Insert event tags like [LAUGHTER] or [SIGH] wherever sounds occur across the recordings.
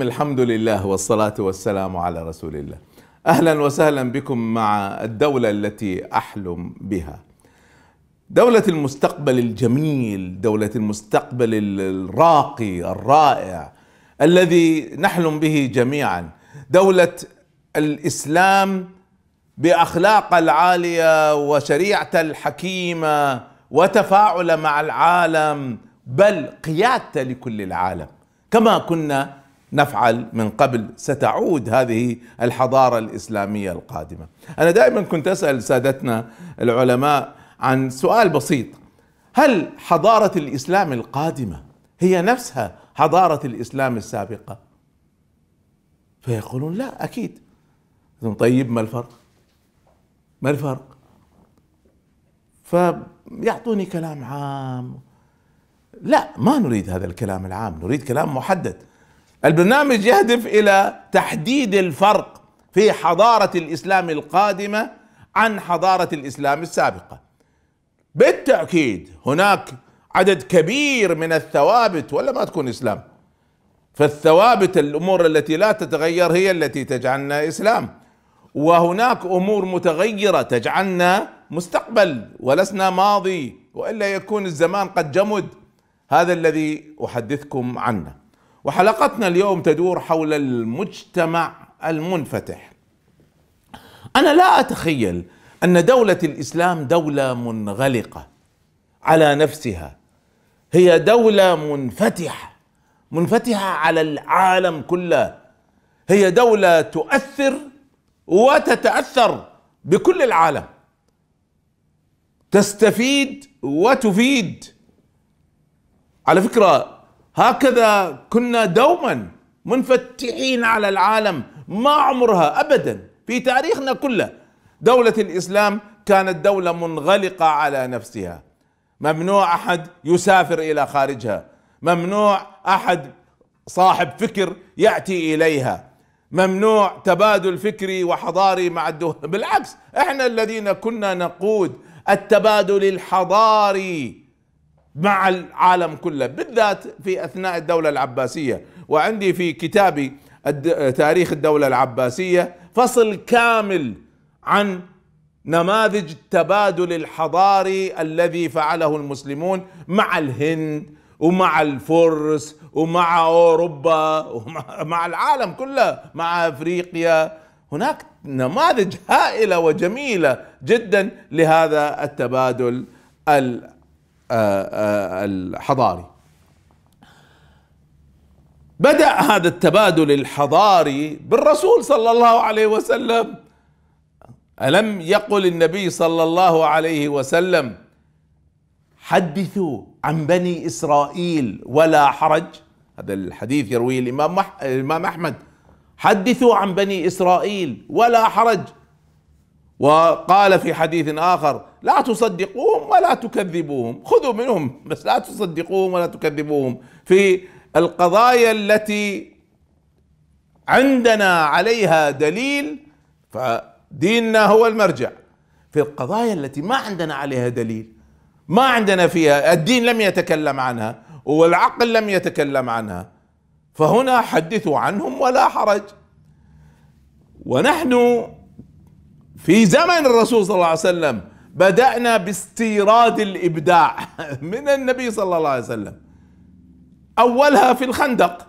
الحمد لله والصلاة والسلام على رسول الله أهلا وسهلا بكم مع الدولة التي أحلم بها دولة المستقبل الجميل دولة المستقبل الراقي الرائع الذي نحلم به جميعا دولة الإسلام بأخلاق العالية وشريعة الحكيمة وتفاعل مع العالم بل قيادة لكل العالم كما كنا نفعل من قبل ستعود هذه الحضاره الاسلاميه القادمه. انا دائما كنت اسال سادتنا العلماء عن سؤال بسيط هل حضاره الاسلام القادمه هي نفسها حضاره الاسلام السابقه؟ فيقولون لا اكيد. طيب ما الفرق؟ ما الفرق؟ فيعطوني كلام عام لا ما نريد هذا الكلام العام نريد كلام محدد البرنامج يهدف الى تحديد الفرق في حضاره الاسلام القادمه عن حضاره الاسلام السابقه بالتاكيد هناك عدد كبير من الثوابت ولا ما تكون اسلام فالثوابت الامور التي لا تتغير هي التي تجعلنا اسلام وهناك امور متغيره تجعلنا مستقبل ولسنا ماضي والا يكون الزمان قد جمد هذا الذي احدثكم عنه وحلقتنا اليوم تدور حول المجتمع المنفتح انا لا اتخيل ان دوله الاسلام دوله منغلقه على نفسها هي دوله منفتحه منفتحه على العالم كله هي دوله تؤثر وتتاثر بكل العالم تستفيد وتفيد على فكره هكذا كنا دوما منفتحين على العالم ما عمرها ابدا في تاريخنا كله دوله الاسلام كانت دوله منغلقه على نفسها ممنوع احد يسافر الى خارجها ممنوع احد صاحب فكر ياتي اليها ممنوع تبادل فكري وحضاري مع الدول بالعكس احنا الذين كنا نقود التبادل الحضاري مع العالم كله بالذات في اثناء الدوله العباسيه وعندي في كتابي تاريخ الدوله العباسيه فصل كامل عن نماذج التبادل الحضاري الذي فعله المسلمون مع الهند ومع الفرس ومع اوروبا ومع [LAUGHS] العالم كله مع افريقيا هناك نماذج هائله وجميله جدا لهذا التبادل ال آه، آه، الحضاري بدأ هذا التبادل الحضاري بالرسول صلى الله عليه وسلم ألم يقل النبي صلى الله عليه وسلم حدثوا عن بني إسرائيل ولا حرج هذا الحديث يرويه الإمام, الإمام أحمد حدثوا عن بني إسرائيل ولا حرج وقال في حديث آخر لا تصدقوهم ولا تكذبوهم خذوا منهم بس لا تصدقوهم ولا تكذبوهم في القضايا التي عندنا عليها دليل فديننا هو المرجع في القضايا التي ما عندنا عليها دليل ما عندنا فيها الدين لم يتكلم عنها والعقل لم يتكلم عنها فهنا حدثوا عنهم ولا حرج ونحن في زمن الرسول صلى الله عليه وسلم بدأنا باستيراد الإبداع [LAUGHS] من النبي صلى الله عليه وسلم أولها في الخندق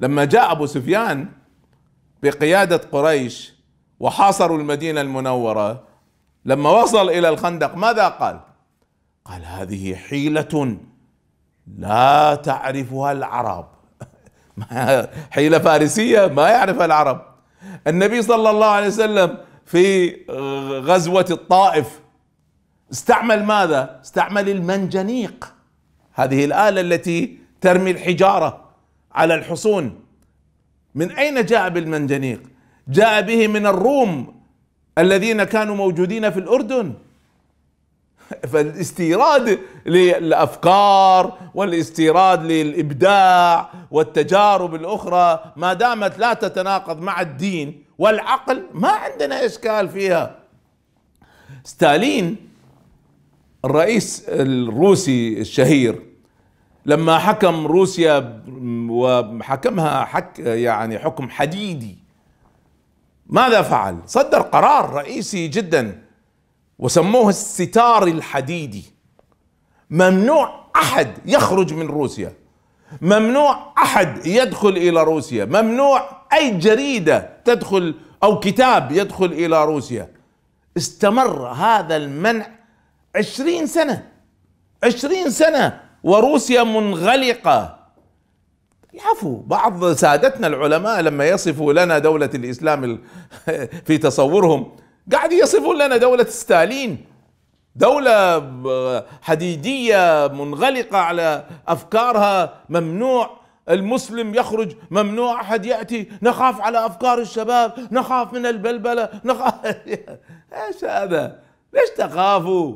لما جاء أبو سفيان بقيادة قريش وحاصروا المدينة المنورة لما وصل إلى الخندق ماذا قال؟ قال هذه حيلة لا تعرفها العرب [LAUGHS] حيلة فارسية ما يعرفها العرب النبي صلى الله عليه وسلم في آه، غزوة الطائف استعمل ماذا؟ استعمل المنجنيق هذه الآلة التي ترمي الحجارة على الحصون من أين جاء بالمنجنيق؟ جاء به من الروم الذين كانوا موجودين في الأردن [LAUGHS] فالاستيراد للافكار والاستيراد للابداع والتجارب الاخرى ما دامت لا تتناقض مع الدين والعقل ما عندنا إشكال فيها ستالين الرئيس الروسي الشهير لما حكم روسيا وحكمها حك يعني حكم حديدي ماذا فعل؟ صدر قرار رئيسي جدا وسموه الستار الحديدي ممنوع احد يخرج من روسيا ممنوع أحد يدخل إلى روسيا ممنوع أي جريدة تدخل أو كتاب يدخل إلى روسيا استمر هذا المنع عشرين سنة عشرين سنة وروسيا منغلقة العفو بعض سادتنا العلماء لما يصفوا لنا دولة الإسلام [LAUGHS] في تصورهم قاعد يصفون لنا دولة ستالين دولة حديدية منغلقة على أفكارها ممنوع المسلم يخرج ممنوع أحد يأتي نخاف على أفكار الشباب نخاف من البلبلة نخاف [LAUGHS] إيش هذا ليش تخافوا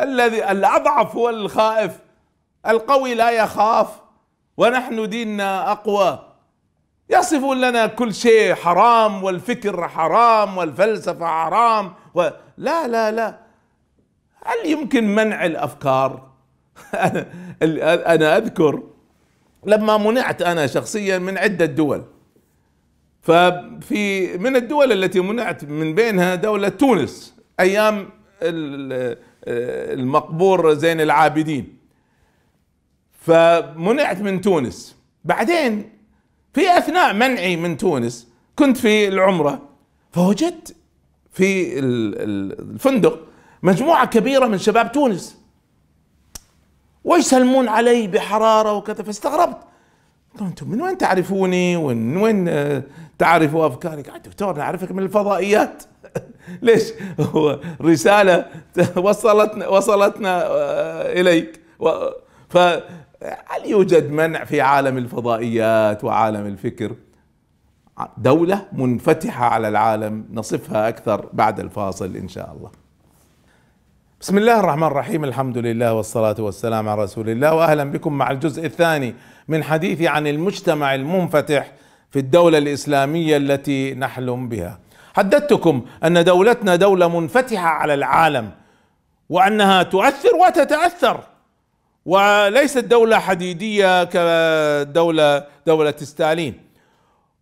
الذي الأضعف هو الخائف القوي لا يخاف ونحن ديننا أقوى يصفون لنا كل شيء حرام والفكر حرام والفلسفة حرام و... لا لا لا هل يمكن منع الافكار [LAUGHS] انا اذكر لما منعت انا شخصيا من عده دول ففي من الدول التي منعت من بينها دوله تونس ايام المقبور زين العابدين فمنعت من تونس بعدين في اثناء منعي من تونس كنت في العمره فوجدت في الفندق مجموعة كبيرة من شباب تونس ويسلمون علي بحرارة وكذا فاستغربت انتم من وين تعرفوني ومن وين آه، تعرفوا افكاري قال دكتور نعرفك من الفضائيات [LAUGHS] ليش هو رسالة [LAUGHS] وصلتنا وصلتنا آه، اليك ف هل يوجد منع في عالم الفضائيات وعالم الفكر دولة منفتحة على العالم نصفها أكثر بعد الفاصل إن شاء الله بسم الله الرحمن الرحيم الحمد لله والصلاة والسلام على رسول الله وأهلا بكم مع الجزء الثاني من حديثي عن المجتمع المنفتح في الدولة الإسلامية التي نحلم بها حددتكم أن دولتنا دولة منفتحة على العالم وأنها تؤثر وتتأثر وليست دولة حديدية كدولة دولة ستالين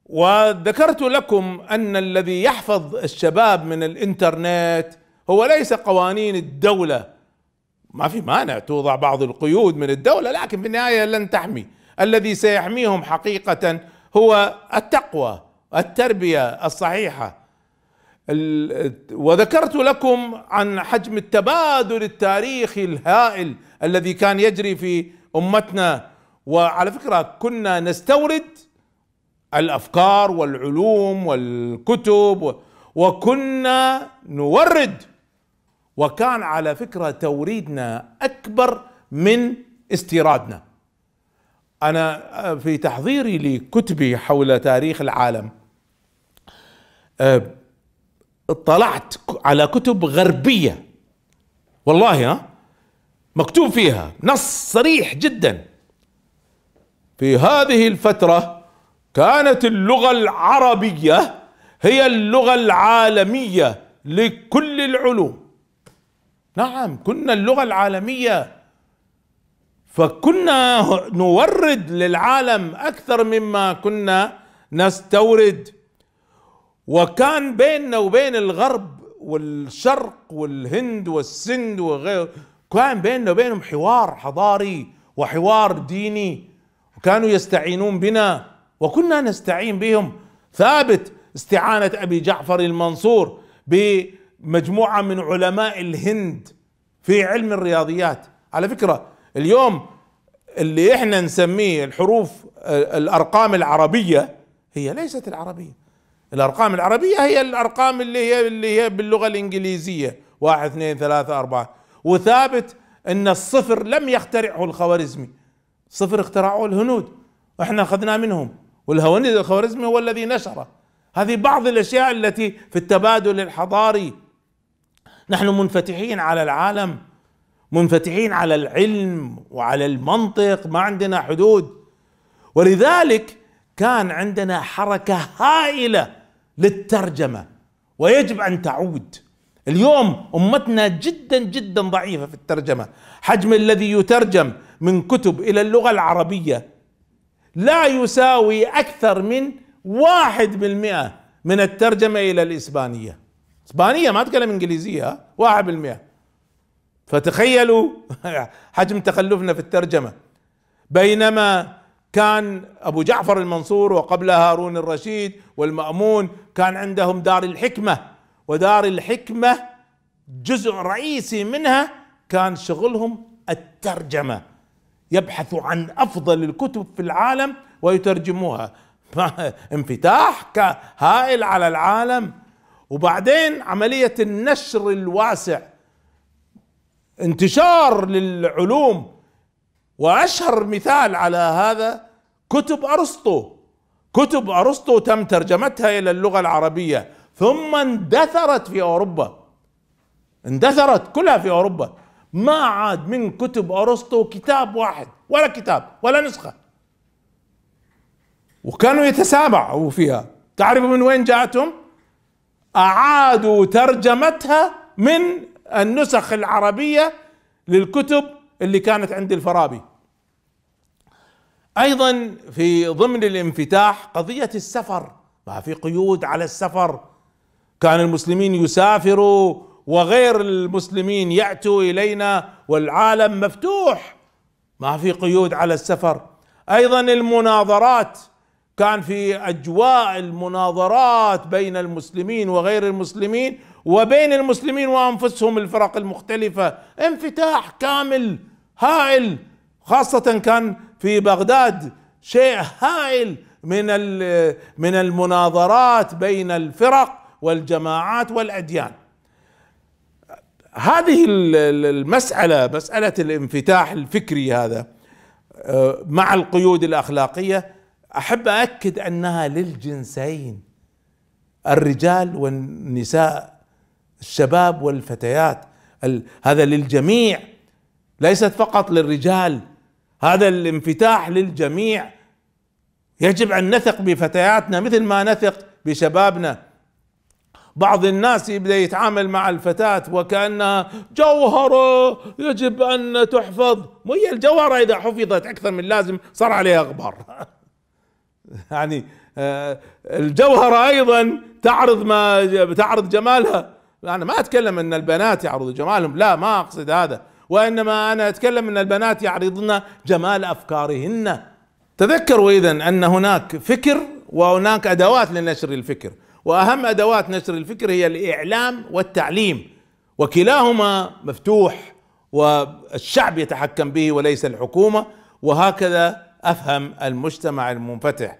وذكرت لكم أن الذي يحفظ الشباب من الإنترنت هو ليس قوانين الدولة ما في مانع توضع بعض القيود من الدولة لكن في النهاية لن تحمي الذي سيحميهم حقيقة هو التقوى التربية الصحيحة وذكرت لكم عن حجم التبادل التاريخي الهائل الذي كان يجري في امتنا وعلى فكره كنا نستورد الافكار والعلوم والكتب وكنا نورد وكان على فكرة توريدنا أكبر من استيرادنا أنا آه، في تحضيري لكتبي حول تاريخ العالم آه، اطلعت على كتب غربية والله ها آه، مكتوب فيها نص صريح جدا في هذه الفترة كانت اللغة العربية هي اللغة العالمية لكل العلوم نعم كنا اللغة العالمية فكنا نورد للعالم أكثر مما كنا نستورد وكان بيننا وبين الغرب والشرق والهند والسند وغيره كان بيننا وبينهم حوار حضاري وحوار ديني وكانوا يستعينون بنا وكنا نستعين بهم ثابت استعانة أبي جعفر المنصور ب مجموعه من علماء الهند في علم الرياضيات على فكره اليوم اللي احنا نسميه الحروف آه، الارقام العربيه هي ليست العربيه الارقام العربيه هي الارقام اللي هي اللي هي باللغه الانجليزيه واحد اثنين ثلاثة أربعة وثابت ان الصفر لم يخترعه الخوارزمي صفر اخترعه الهنود واحنا اخذناه منهم والهواني الخوارزمي هو الذي نشره هذه بعض الاشياء التي في التبادل الحضاري نحن منفتحين على العالم منفتحين على العلم وعلى المنطق ما عندنا حدود ولذلك كان عندنا حركه هائله للترجمه ويجب ان تعود اليوم امتنا جدا جدا ضعيفه في الترجمه حجم الذي يترجم من كتب الى اللغه العربيه لا يساوي اكثر من واحد بالمئه من الترجمه الى الاسبانيه اسبانيه ما تكلم انجليزيه 1% فتخيلوا [LAUGHS] حجم تخلفنا في الترجمه بينما كان ابو جعفر المنصور وقبل هارون الرشيد والمامون كان عندهم دار الحكمه ودار الحكمه جزء رئيسي منها كان شغلهم الترجمه يبحثوا عن افضل الكتب في العالم ويترجموها [LAUGHS] انفتاح هائل على العالم وبعدين عملية النشر الواسع انتشار للعلوم واشهر مثال على هذا كتب ارسطو كتب ارسطو تم ترجمتها الى اللغه العربيه ثم اندثرت في اوروبا اندثرت كلها في اوروبا ما عاد من كتب ارسطو كتاب واحد ولا كتاب ولا نسخه وكانوا يتسابعوا فيها تعرفوا من وين جاءتهم اعادوا ترجمتها من النسخ العربيه للكتب اللي كانت عند الفارابي ايضا في ضمن الانفتاح قضيه السفر ما في قيود على السفر كان المسلمين يسافروا وغير المسلمين ياتوا الينا والعالم مفتوح ما في قيود على السفر ايضا المناظرات كان في اجواء المناظرات بين المسلمين وغير المسلمين وبين المسلمين وانفسهم الفرق المختلفه انفتاح كامل هائل خاصه كان في بغداد شيء هائل من من المناظرات بين الفرق والجماعات والاديان هذه المساله مساله الانفتاح الفكري هذا آه، مع القيود الاخلاقيه احب اكد انها للجنسين الرجال والنساء الشباب والفتيات هذا للجميع ليست فقط للرجال هذا الانفتاح للجميع يجب ان نثق بفتياتنا مثل ما نثق بشبابنا بعض الناس يبدا يتعامل مع الفتاه وكانها جوهره يجب ان تحفظ وهي الجوهره اذا حفظت اكثر من اللازم صار عليها غبار [LAUGHS] [LAUGHS] يعني آه، الجوهرة أيضا تعرض ما تعرض جمالها أنا ما أتكلم أن البنات يعرضوا جمالهم لا ما أقصد هذا وإنما أنا أتكلم أن البنات يعرضن جمال أفكارهن تذكروا إذا أن هناك فكر وهناك أدوات لنشر الفكر وأهم أدوات نشر الفكر هي الإعلام والتعليم وكلاهما مفتوح والشعب يتحكم به وليس الحكومة وهكذا افهم المجتمع المنفتح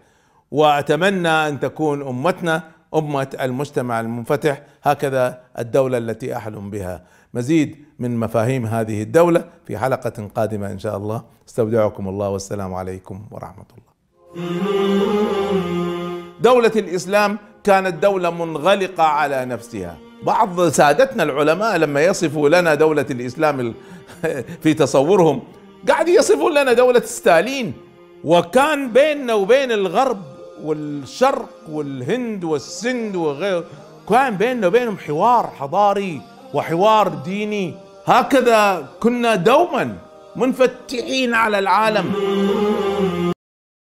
واتمنى ان تكون امتنا امه المجتمع المنفتح هكذا الدوله التي احلم بها مزيد من مفاهيم هذه الدوله في حلقه قادمه ان شاء الله استودعكم الله والسلام عليكم ورحمه الله دوله الاسلام كانت دوله منغلقه على نفسها بعض سادتنا العلماء لما يصفوا لنا دولة الإسلام [LAUGHS] في تصورهم قاعد يصفون لنا دولة ستالين وكان بيننا وبين الغرب والشرق والهند والسند وغيره كان بيننا وبينهم حوار حضاري وحوار ديني هكذا كنا دوما منفتحين على العالم